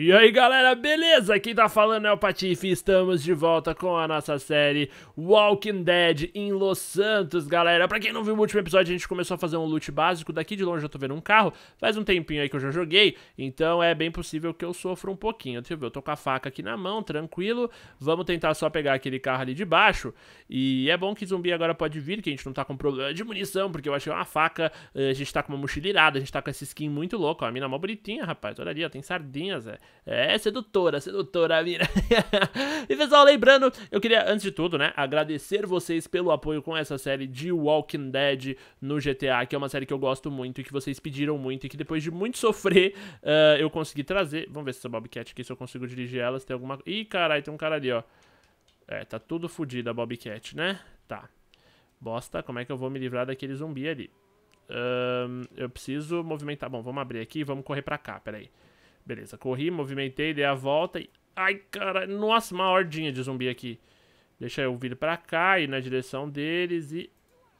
E aí galera, beleza? Quem tá falando é o Patife estamos de volta com a nossa série Walking Dead em Los Santos, galera. Pra quem não viu o último episódio, a gente começou a fazer um loot básico, daqui de longe eu tô vendo um carro, faz um tempinho aí que eu já joguei, então é bem possível que eu sofra um pouquinho. Deixa eu ver, eu tô com a faca aqui na mão, tranquilo, vamos tentar só pegar aquele carro ali de baixo, e é bom que zumbi agora pode vir, que a gente não tá com problema de munição, porque eu achei uma faca, eh, a gente tá com uma mochila irada, a gente tá com essa skin muito louca, ó, a mina mó bonitinha, rapaz, olha ali, ó, tem sardinhas, é. É sedutora, sedutora, mira. e pessoal, lembrando, eu queria, antes de tudo, né, agradecer vocês pelo apoio com essa série de Walking Dead no GTA, que é uma série que eu gosto muito e que vocês pediram muito e que depois de muito sofrer, uh, eu consegui trazer. Vamos ver se essa Bobcat aqui, se eu consigo dirigir ela, se tem alguma... Ih, caralho, tem um cara ali, ó. É, tá tudo fodido a Bobcat, né? Tá. Bosta, como é que eu vou me livrar daquele zumbi ali? eu preciso movimentar. Bom, vamos abrir aqui e vamos correr pra cá, peraí. aí. Beleza, corri, movimentei, dei a volta e... Ai, cara, nossa, uma hordinha de zumbi aqui. Deixa eu vir pra cá, ir na direção deles e...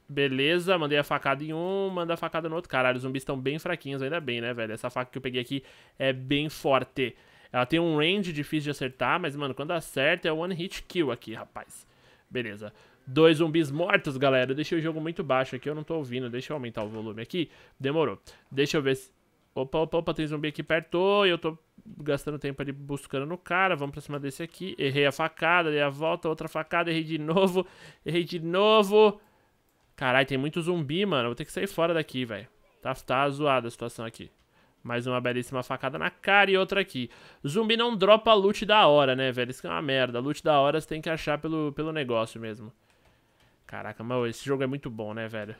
Beleza, mandei a facada em um, manda a facada no outro. Caralho, os zumbis estão bem fraquinhos, ainda bem, né, velho? Essa faca que eu peguei aqui é bem forte. Ela tem um range difícil de acertar, mas, mano, quando acerta é one hit kill aqui, rapaz. Beleza. Dois zumbis mortos, galera. Eu deixei o jogo muito baixo aqui, eu não tô ouvindo. Deixa eu aumentar o volume aqui. Demorou. Deixa eu ver se... Opa, opa, opa, tem zumbi aqui perto. E eu tô gastando tempo ali buscando no cara. Vamos pra cima desse aqui. Errei a facada, dei a volta, outra facada, errei de novo. Errei de novo. Caralho, tem muito zumbi, mano. Vou ter que sair fora daqui, velho. Tá, tá zoada a situação aqui. Mais uma belíssima facada na cara e outra aqui. Zumbi não dropa loot da hora, né, velho? Isso que é uma merda. Loot da hora você tem que achar pelo, pelo negócio mesmo. Caraca, mano, esse jogo é muito bom, né, velho?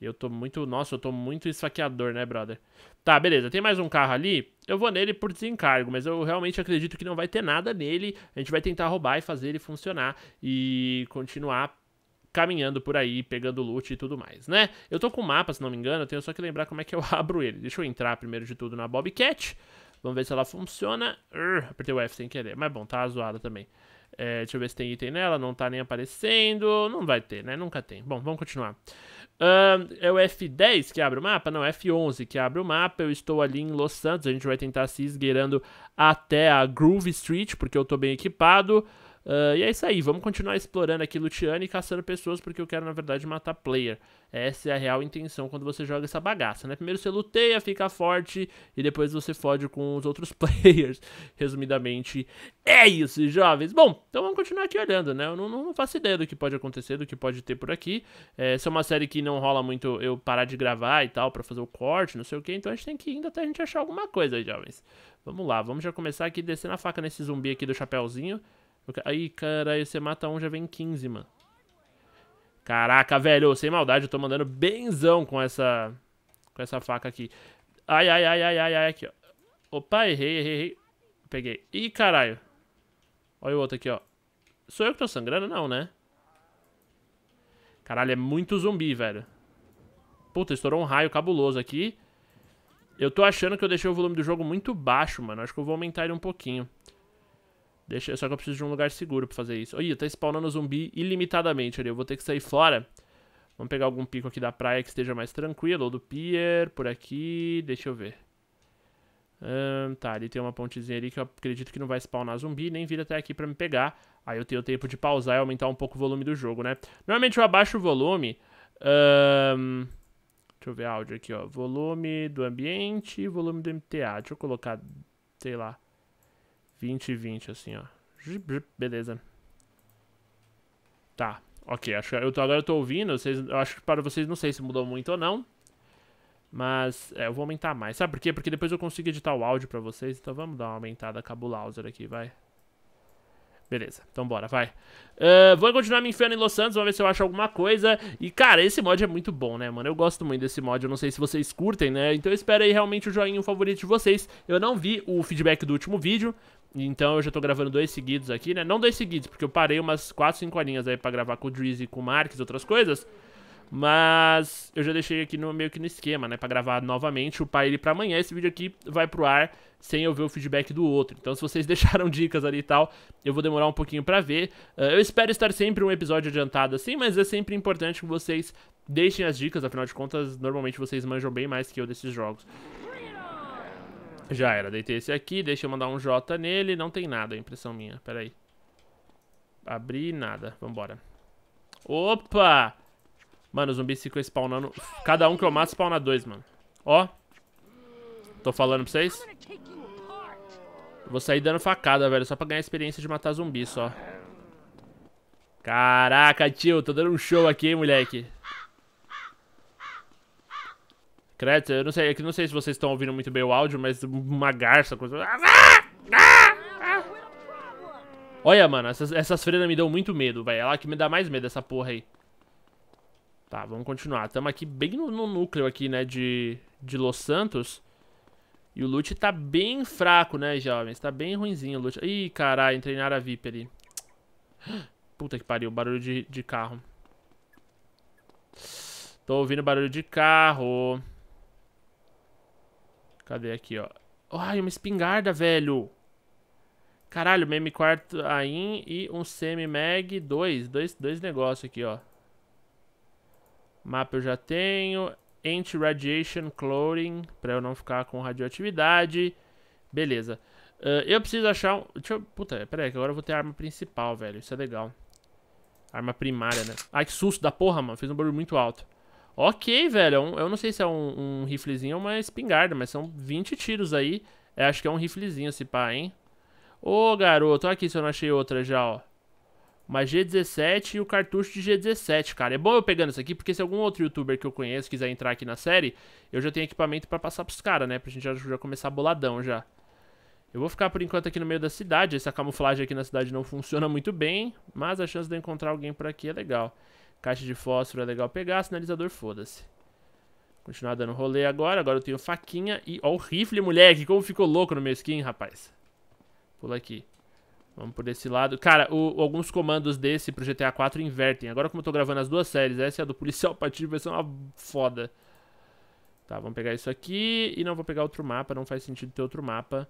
Eu tô muito... Nossa, eu tô muito esfaqueador, né, brother? Tá, beleza. Tem mais um carro ali. Eu vou nele por desencargo, mas eu realmente acredito que não vai ter nada nele. A gente vai tentar roubar e fazer ele funcionar e continuar caminhando por aí, pegando loot e tudo mais, né? Eu tô com o mapa, se não me engano, eu tenho só que lembrar como é que eu abro ele. Deixa eu entrar primeiro de tudo na Bobcat. Vamos ver se ela funciona. Urgh, apertei o F sem querer, mas bom, tá zoada também. É, deixa eu ver se tem item nela, não tá nem aparecendo. Não vai ter, né? Nunca tem. Bom, vamos continuar. Uh, é o F10 que abre o mapa? Não, F11 que abre o mapa. Eu estou ali em Los Santos. A gente vai tentar se esgueirando até a Groove Street, porque eu tô bem equipado. Uh, e é isso aí, vamos continuar explorando aqui luteando e caçando pessoas, porque eu quero, na verdade, matar player. Essa é a real intenção quando você joga essa bagaça, né? Primeiro você luteia, fica forte, e depois você fode com os outros players. Resumidamente, é isso, jovens. Bom, então vamos continuar aqui olhando, né? Eu não, não faço ideia do que pode acontecer, do que pode ter por aqui. É, essa é uma série que não rola muito eu parar de gravar e tal, pra fazer o corte, não sei o que, então a gente tem que ir indo até a gente achar alguma coisa, aí jovens. Vamos lá, vamos já começar aqui descendo a faca nesse zumbi aqui do chapéuzinho. Aí, caralho, você mata um, já vem 15, mano. Caraca, velho, sem maldade, eu tô mandando benzão com essa... Com essa faca aqui. Ai, ai, ai, ai, ai, ai, aqui, ó. Opa, errei, errei, errei. Peguei. Ih, caralho. Olha o outro aqui, ó. Sou eu que tô sangrando? Não, né? Caralho, é muito zumbi, velho. Puta, estourou um raio cabuloso aqui. Eu tô achando que eu deixei o volume do jogo muito baixo, mano. Acho que eu vou aumentar ele um pouquinho. Deixa, só que eu preciso de um lugar seguro pra fazer isso. olha tá spawnando zumbi ilimitadamente ali. Eu vou ter que sair fora. Vamos pegar algum pico aqui da praia que esteja mais tranquilo. Ou do pier, por aqui. Deixa eu ver. Hum, tá, ali tem uma pontezinha ali que eu acredito que não vai spawnar zumbi, nem vir até aqui pra me pegar. Aí eu tenho tempo de pausar e aumentar um pouco o volume do jogo, né? Normalmente eu abaixo o volume. Hum, deixa eu ver áudio aqui, ó. Volume do ambiente, volume do MTA. Deixa eu colocar, sei lá, 20 e 20, assim, ó. Beleza. Tá, ok. Acho que eu tô, agora eu tô ouvindo. Vocês, eu acho que para vocês não sei se mudou muito ou não. Mas é, eu vou aumentar mais. Sabe por quê? Porque depois eu consigo editar o áudio pra vocês. Então vamos dar uma aumentada cabulauser aqui, vai. Beleza, então bora, vai. Uh, vou continuar me enfiando em Los Santos, vamos ver se eu acho alguma coisa. E, cara, esse mod é muito bom, né, mano? Eu gosto muito desse mod, eu não sei se vocês curtem, né? Então eu espero aí realmente o joinha favorito de vocês. Eu não vi o feedback do último vídeo, então eu já tô gravando dois seguidos aqui, né? Não dois seguidos, porque eu parei umas 4, 5 horinhas aí pra gravar com o Drizzy, com o Marques, outras coisas. Mas eu já deixei aqui no, meio que no esquema, né? Pra gravar novamente, upar ele pra amanhã. Esse vídeo aqui vai pro ar sem eu ver o feedback do outro. Então, se vocês deixaram dicas ali e tal, eu vou demorar um pouquinho pra ver. Uh, eu espero estar sempre um episódio adiantado assim, mas é sempre importante que vocês deixem as dicas. Afinal de contas, normalmente vocês manjam bem mais que eu desses jogos. Já era, deitei esse aqui, deixa eu mandar um J nele, não tem nada, impressão minha, pera aí. Abri, nada, vambora. Opa! Mano, os zumbis ficam spawnando, cada um que eu mato spawna dois, mano. Ó, tô falando pra vocês. Vou sair dando facada, velho, só pra ganhar a experiência de matar zumbi, só. Caraca, tio, tô dando um show aqui, hein, moleque. Creto, eu não sei, eu não sei se vocês estão ouvindo muito bem o áudio, mas uma garça. Coisa... Ah! Ah! Ah! Olha, mano, essas, essas freiras me dão muito medo, velho. É lá que me dá mais medo, essa porra aí. Tá, vamos continuar. Tamo aqui bem no, no núcleo aqui, né, de, de Los Santos. E o loot tá bem fraco, né, jovens? Tá bem ruinzinho o loot. Ih, caralho, entrei na área VIP ali. Puta que pariu, barulho de, de carro. Tô ouvindo barulho de carro. Cadê aqui, ó? Ai, uma espingarda, velho! Caralho, meme quarto 4 AIM e um semi-mag 2. Dois, dois negócios aqui, ó. Mapa eu já tenho. Anti-radiation clothing, pra eu não ficar com radioatividade. Beleza. Uh, eu preciso achar um... Deixa eu... Puta, pera aí, que agora eu vou ter arma principal, velho. Isso é legal. Arma primária, né? Ai, que susto da porra, mano. Fez um barulho muito alto. Ok, velho. É eu não sei se é um, um riflezinho ou uma espingarda, mas são 20 tiros aí. Eu é, acho que é um riflezinho esse pá, hein? Ô, garoto, olha aqui se eu não achei outra já, ó. Uma G17 e o cartucho de G17, cara. É bom eu pegando isso aqui, porque se algum outro youtuber que eu conheço quiser entrar aqui na série, eu já tenho equipamento pra passar pros caras, né? Pra gente já, já começar boladão já. Eu vou ficar por enquanto aqui no meio da cidade. Essa camuflagem aqui na cidade não funciona muito bem, mas a chance de eu encontrar alguém por aqui é legal. Caixa de fósforo é legal pegar, sinalizador foda-se. Continuar dando rolê agora, agora eu tenho faquinha e... Ó o rifle, moleque, como ficou louco no meu skin, rapaz. Pula aqui. Vamos por esse lado. Cara, o, alguns comandos desse pro GTA 4 invertem. Agora como eu tô gravando as duas séries, essa é a do policial patinho vai ser uma foda. Tá, vamos pegar isso aqui e não vou pegar outro mapa, não faz sentido ter outro mapa.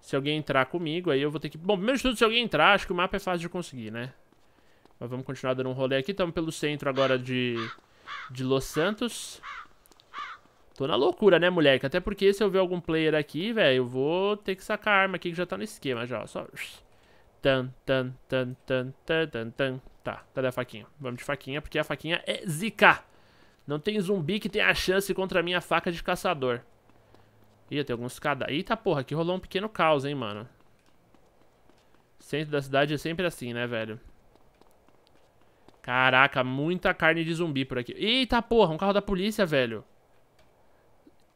Se alguém entrar comigo, aí eu vou ter que... Bom, primeiro de tudo, se alguém entrar, acho que o mapa é fácil de conseguir, né? Mas vamos continuar dando um rolê aqui. Estamos pelo centro agora de, de Los Santos. Tô na loucura, né, moleque? Até porque se eu ver algum player aqui, velho, eu vou ter que sacar a arma aqui que já tá no esquema já, ó. Só... Tan, tan, tan, tan, tan, tan, tan. Tá, cadê a faquinha? Vamos de faquinha, porque a faquinha é zica. Não tem zumbi que tenha a chance contra a minha faca de caçador. Ih, tem alguns cada... Eita, porra, aqui rolou um pequeno caos, hein, mano. Centro da cidade é sempre assim, né, velho? Caraca, muita carne de zumbi por aqui. Eita porra, um carro da polícia, velho.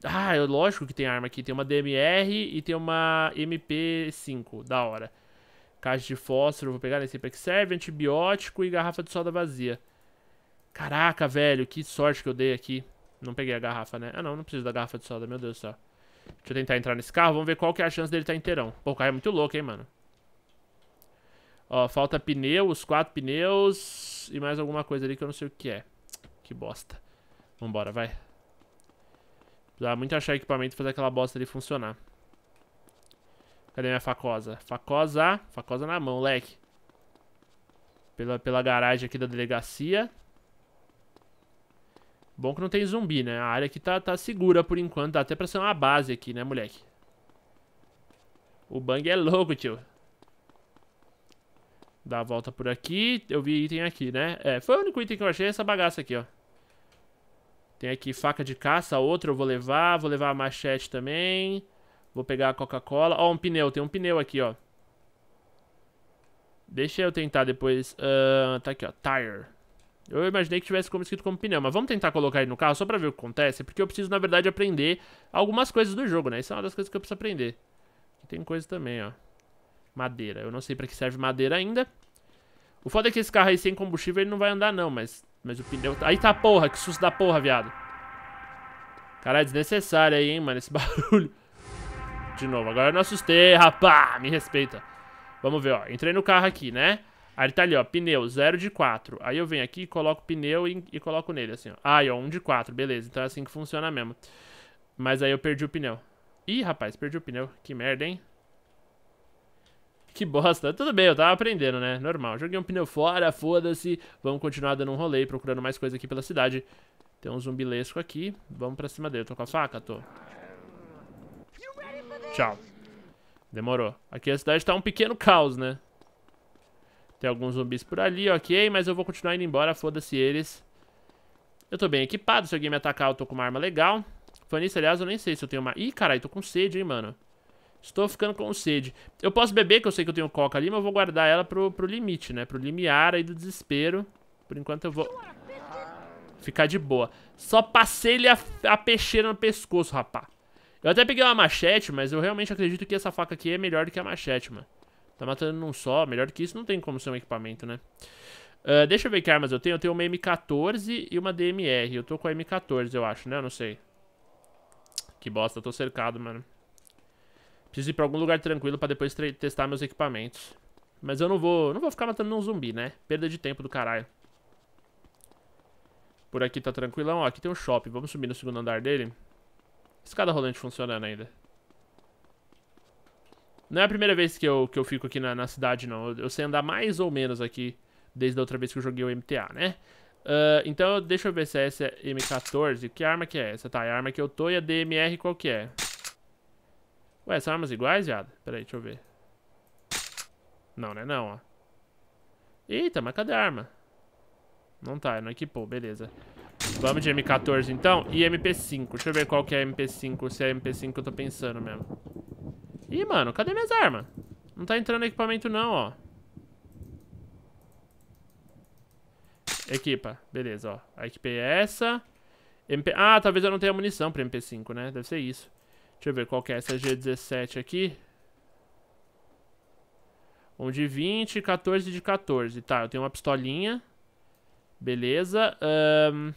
Ah, lógico que tem arma aqui. Tem uma DMR e tem uma MP5. Da hora. Caixa de fósforo, vou pegar, nem sei pra que serve. Antibiótico e garrafa de soda vazia. Caraca, velho, que sorte que eu dei aqui. Não peguei a garrafa, né? Ah, não, não preciso da garrafa de soda, meu Deus do céu. Deixa eu tentar entrar nesse carro, vamos ver qual que é a chance dele estar tá inteirão. Pô, o carro é muito louco, hein, mano. Ó, falta pneus, quatro pneus e mais alguma coisa ali que eu não sei o que é. Que bosta. Vambora, vai. Precisava muito achar equipamento e fazer aquela bosta ali funcionar. Cadê minha facosa? Facosa. Facosa na mão, leque. Pela, pela garagem aqui da delegacia. Bom que não tem zumbi, né? A área aqui tá, tá segura por enquanto. Dá até pra ser uma base aqui, né, moleque? O Bang é louco, tio. Dá a volta por aqui. Eu vi item aqui, né? É, foi o único item que eu achei, essa bagaça aqui, ó. Tem aqui faca de caça, outra eu vou levar. Vou levar a machete também. Vou pegar a Coca-Cola. Ó, um pneu. Tem um pneu aqui, ó. Deixa eu tentar depois. Uh, tá aqui, ó. Tire. Eu imaginei que tivesse como escrito como pneu, mas vamos tentar colocar ele no carro só pra ver o que acontece, porque eu preciso, na verdade, aprender algumas coisas do jogo, né? Isso é uma das coisas que eu preciso aprender. Aqui tem coisa também, ó. Madeira. Eu não sei pra que serve madeira ainda. O foda é que esse carro aí sem combustível ele não vai andar não, mas, mas o pneu... Tá- aí tá porra, que susto da porra, viado. Caralho, é desnecessário aí, hein, mano, esse barulho. De novo, agora eu não assustei, rapá, me respeita. Vamos ver, ó, entrei no carro aqui, né? Aí tá ali, ó, pneu, 0 de 4. Aí eu venho aqui, coloco o pneu e, e coloco nele, assim, ó. Aí, ó, 1 um de 4, beleza, então é assim que funciona mesmo. Mas aí eu perdi o pneu. Ih, rapaz, perdi o pneu, que merda, hein? Que bosta. Tudo bem, eu tava aprendendo, né? Normal. Joguei um pneu fora, foda-se. Vamos continuar dando um rolê, procurando mais coisa aqui pela cidade. Tem um zumbilesco aqui. Vamos pra cima dele. Eu tô com a faca? Tô. Tchau. Demorou. Aqui a cidade tá um pequeno caos, né? Tem alguns zumbis por ali, ok. Mas eu vou continuar indo embora, foda-se eles. Eu tô bem equipado. Se alguém me atacar, eu tô com uma arma legal. Fanice, aliás, eu nem sei se eu tenho uma... Ih, caralho, tô com sede, hein, mano. Estou ficando com sede. Eu posso beber, que eu sei que eu tenho coca ali, mas eu vou guardar ela pro, pro limite, né? Pro limiar aí do desespero. Por enquanto eu vou ficar de boa. Só passei-lhe a, a peixeira no pescoço, rapá. Eu até peguei uma machete, mas eu realmente acredito que essa faca aqui é melhor do que a machete, mano. Tá matando num só. Melhor que isso não tem como ser um equipamento, né? Uh, deixa eu ver que armas eu tenho. Eu tenho uma M14 e uma DMR. Eu tô com a M14, eu acho, né? Eu não sei. Que bosta, eu tô cercado, mano. Preciso ir pra algum lugar tranquilo pra depois testar meus equipamentos. Mas eu não vou, não vou ficar matando um zumbi, né? Perda de tempo do caralho. Por aqui tá tranquilão. Ó, aqui tem um shopping. Vamos subir no segundo andar dele. Escada rolante funcionando ainda. Não é a primeira vez que eu, que eu fico aqui na, na cidade, não. Eu, eu, sei andar mais ou menos aqui desde a outra vez que eu joguei o MTA, né? Uh, então, deixa eu ver se é essa M14. Que arma que é essa? Tá, é a arma que eu tô e a DMR qual que é? Ué, são armas iguais, viado? Pera aí, deixa eu ver. Não, né? Não, ó. Eita, mas cadê a arma? Não tá, não equipou, beleza. Vamos de M14 então e MP5. Deixa eu ver qual que é a MP5, se é a MP5 que eu tô pensando mesmo. Ih, mano, cadê minhas armas? Não tá entrando equipamento não, ó. Equipa, beleza, ó. A equipei é essa. MP... Ah, talvez eu não tenha munição pra MP5, né? Deve ser isso. Deixa eu ver qual que é essa G17 aqui. 1 de 20, 14 de 14. Tá, eu tenho uma pistolinha. Beleza. Um,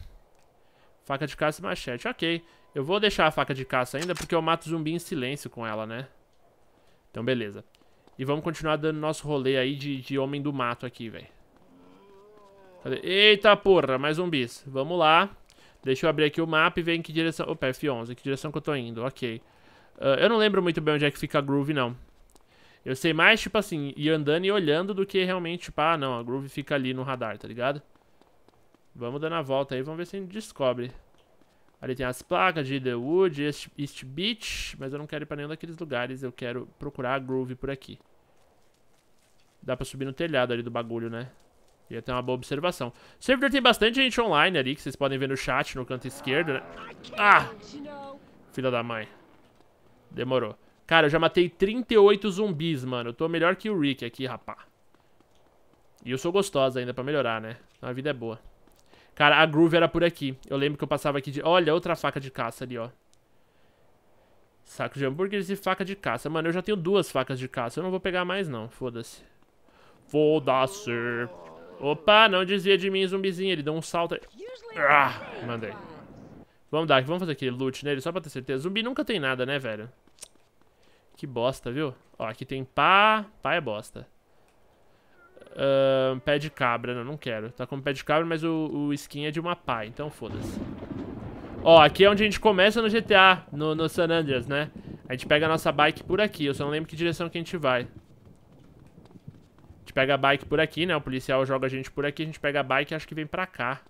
faca de caça e machete. Ok. Eu vou deixar a faca de caça ainda porque eu mato zumbi em silêncio com ela, né? Então, beleza. E vamos continuar dando nosso rolê aí de, de homem do mato aqui, velho. Eita porra, mais zumbis. Vamos lá. Deixa eu abrir aqui o mapa e ver em que direção... Opa, F11, em que direção que eu tô indo, ok. Uh, eu não lembro muito bem onde é que fica a Groove, não. Eu sei mais, tipo assim, ir andando e olhando do que realmente, tipo, ah, não, a Groove fica ali no radar, tá ligado? Vamos dando a volta aí, vamos ver se a gente descobre. Ali tem as placas de The Wood, East, East Beach, mas eu não quero ir pra nenhum daqueles lugares, eu quero procurar a Groove por aqui. Dá pra subir no telhado ali do bagulho, né? Ia ter uma boa observação. O servidor tem bastante gente online ali, que vocês podem ver no chat, no canto esquerdo, né? Ah! Filha da mãe. Demorou. Cara, eu já matei 38 zumbis, mano. Eu tô melhor que o Rick aqui, rapá. E eu sou gostosa ainda pra melhorar, né? Então a vida é boa. Cara, a Groove era por aqui. Eu lembro que eu passava aqui de... Olha, outra faca de caça ali, ó. Saco de hambúrgueres e faca de caça. Mano, eu já tenho duas facas de caça. Eu não vou pegar mais, não. Foda-se. Foda-se. Opa, não desvia de mim, zumbizinho. Ele deu um salto aí. Ah, mandei. Vamos dar, vamos fazer aquele loot nele, só pra ter certeza. Zumbi nunca tem nada, né, velho? Que bosta, viu? Ó, aqui tem pá. Pá é bosta. Uh, pé de cabra, não, não quero. Tá com pé de cabra, mas o, o skin é de uma pá, então foda-se. Ó, aqui é onde a gente começa no GTA, no, no San Andreas, né? A gente pega a nossa bike por aqui, eu só não lembro que direção que a gente vai gente pega a bike por aqui, né? O policial joga a gente por aqui, a gente pega a bike e acho que vem pra cá.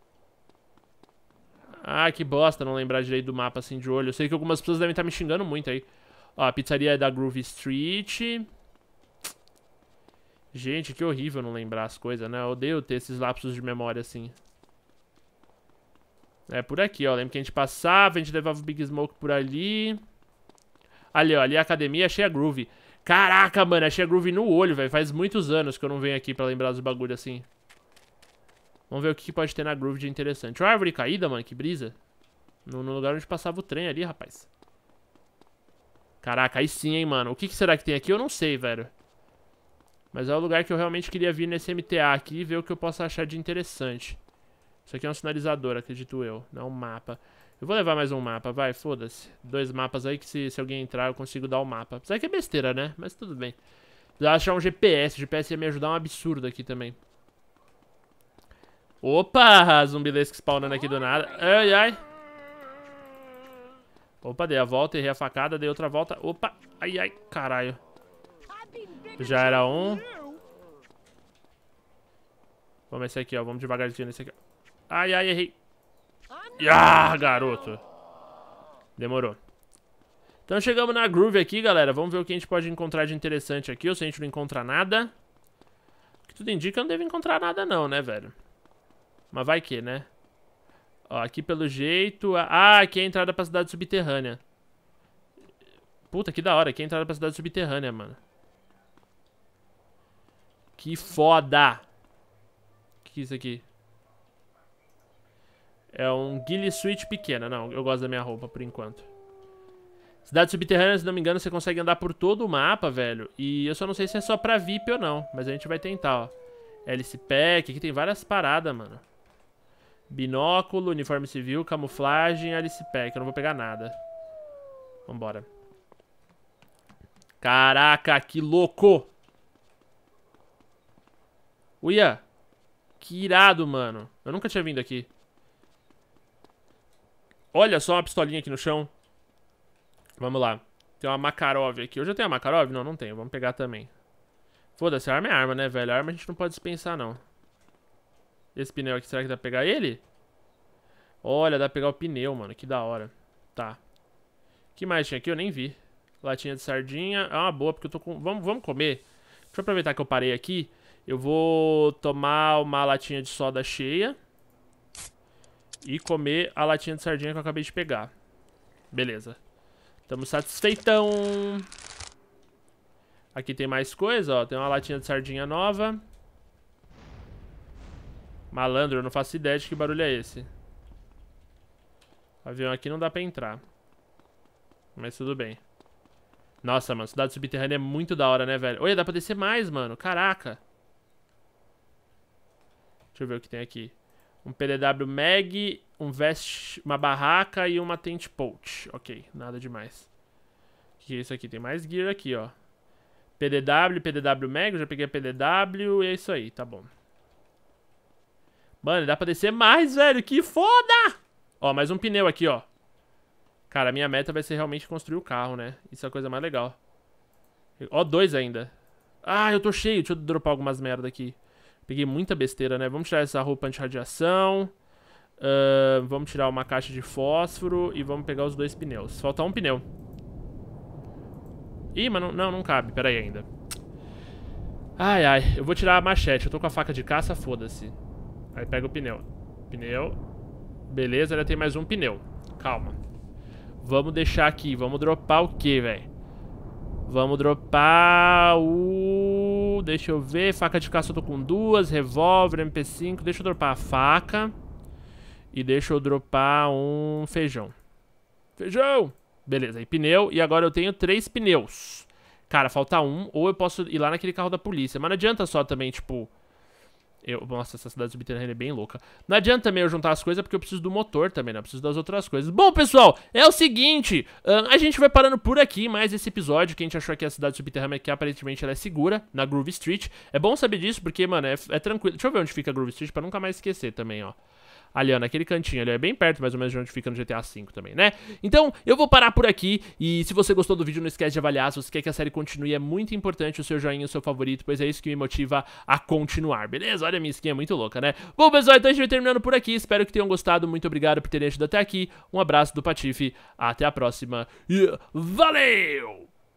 Ah, que bosta não lembrar direito do mapa assim de olho. Eu sei que algumas pessoas devem estar tá me xingando muito aí. Ó, a pizzaria é da Groove Street. Gente, que horrível não lembrar as coisas, né? Eu odeio ter esses lapsos de memória assim. É por aqui, ó. Lembro que a gente passava, a gente levava o Big Smoke por ali. Ali, ó. Ali é a academia, achei a Groove. Caraca, mano, achei a groove no olho, velho. Faz muitos anos que eu não venho aqui pra lembrar dos bagulho assim. Vamos ver o que pode ter na groove de interessante. Uma árvore caída, mano, que brisa. No, no lugar onde passava o trem ali, rapaz. Caraca, aí sim, hein, mano. O que, que será que tem aqui? Eu não sei, velho. Mas é o lugar que eu realmente queria vir nesse MTA aqui e ver o que eu posso achar de interessante. Isso aqui é um sinalizador, acredito eu. Não é um mapa. Eu vou levar mais um mapa, vai, foda-se. Dois mapas aí que se, se alguém entrar eu consigo dar o um mapa. Apesar que é besteira, né? Mas tudo bem. Precisava achar um GPS. O GPS ia me ajudar um absurdo aqui também. Opa! Zumbilesco spawnando aqui do nada. Ai, ai. Opa, dei a volta, errei a facada, dei outra volta. Opa! Ai, ai, caralho. Já era um. Vamos esse aqui, ó. Vamos devagarzinho nesse aqui. Ai, ai, errei. Ah, garoto. Demorou. Então chegamos na groove aqui, galera. Vamos ver o que a gente pode encontrar de interessante aqui, ou se a gente não encontra nada. O que tudo indica, eu não devo encontrar nada não, né, velho? Mas vai que, né? Ó, aqui pelo jeito... Ah, aqui é a entrada pra cidade subterrânea. Puta, que da hora. Aqui é a entrada pra cidade subterrânea, mano. Que foda. O que é isso aqui? É um ghillie suite pequena. Não, eu gosto da minha roupa por enquanto. Cidade subterrânea, se não me engano, você consegue andar por todo o mapa, velho. E eu só não sei se é só pra VIP ou não, mas a gente vai tentar, ó. Hélice Pack, aqui tem várias paradas, mano. Binóculo, uniforme civil, camuflagem, hélice Pack. Eu não vou pegar nada. Vambora. Caraca, que louco! Uia! Que irado, mano. Eu nunca tinha vindo aqui. Olha só uma pistolinha aqui no chão. Vamos lá. Tem uma Makarov aqui. Eu já tenho a Makarov? Não, não tenho. Vamos pegar também. Foda-se, arma é arma, né, velho? A arma a gente não pode dispensar, não. Esse pneu aqui, será que dá pra pegar ele? Olha, dá pra pegar o pneu, mano. Que da hora. Tá. O que mais tinha aqui? Eu nem vi. Latinha de sardinha. É uma boa, porque eu tô com... Vamos, vamos comer. Deixa eu aproveitar que eu parei aqui. Eu vou tomar uma latinha de soda cheia. E comer a latinha de sardinha que eu acabei de pegar. Beleza. Estamos satisfeitão. Aqui tem mais coisa, ó. Tem uma latinha de sardinha nova. Malandro, eu não faço ideia de que barulho é esse. O avião aqui não dá pra entrar. Mas tudo bem. Nossa, mano, cidade subterrânea é muito da hora, né, velho? Olha, dá pra descer mais, mano. Caraca. Deixa eu ver o que tem aqui um PDW Mag, um Vest, uma barraca e uma Tent Pouch. Ok, nada demais. O que é isso aqui? Tem mais gear aqui, ó. PDW, PDW Mag, eu já peguei a PDW e é isso aí, tá bom. Mano, dá pra descer mais, velho, que foda! Ó, mais um pneu aqui, ó. Cara, minha meta vai ser realmente construir o carro, né? Isso é a coisa mais legal. Ó, dois ainda. Ah, eu tô cheio, deixa eu dropar algumas merda aqui. Peguei muita besteira, né? Vamos tirar essa roupa anti-radiação. Uh, vamos tirar uma caixa de fósforo e vamos pegar os dois pneus. Falta um pneu. Ih, mas não, não, não cabe. Pera aí ainda. Ai, ai. Eu vou tirar a machete. Eu tô com a faca de caça, foda-se. Aí pega o pneu. Pneu. Beleza, ainda tem mais um pneu. Calma. Vamos deixar aqui. Vamos dropar o quê, velho? Vamos dropar o... Deixa eu ver, faca de caça eu tô com duas, revólver, MP5. Deixa eu dropar a faca. E deixa eu dropar um feijão. Feijão! Beleza, e pneu. E agora eu tenho três pneus. Cara, falta um, ou eu posso ir lá naquele carro da polícia. Mas não adianta só também, tipo... Eu, nossa, essa cidade subterrânea é bem louca. Não adianta também eu juntar as coisas, porque eu preciso do motor também, né? Eu preciso das outras coisas. Bom, pessoal, é o seguinte. Uh, a gente vai parando por aqui mais esse episódio, que a gente achou que a cidade subterrânea, que aparentemente ela é segura, na Groove Street. É bom saber disso, porque, mano, é, é tranquilo. Deixa eu ver onde fica a Groove Street pra nunca mais esquecer também, ó ali, ó, naquele cantinho. Ele é bem perto, mais ou menos, de onde fica no GTA V também, né? Então, eu vou parar por aqui. E se você gostou do vídeo, não esquece de avaliar. Se você quer que a série continue, é muito importante o seu joinha, o seu favorito, pois é isso que me motiva a continuar, beleza? Olha a minha skin, é muito louca, né? Bom, pessoal, então a gente vai terminando por aqui. Espero que tenham gostado. Muito obrigado por terem ajudado até aqui. Um abraço do Patife. Até a próxima. E valeu!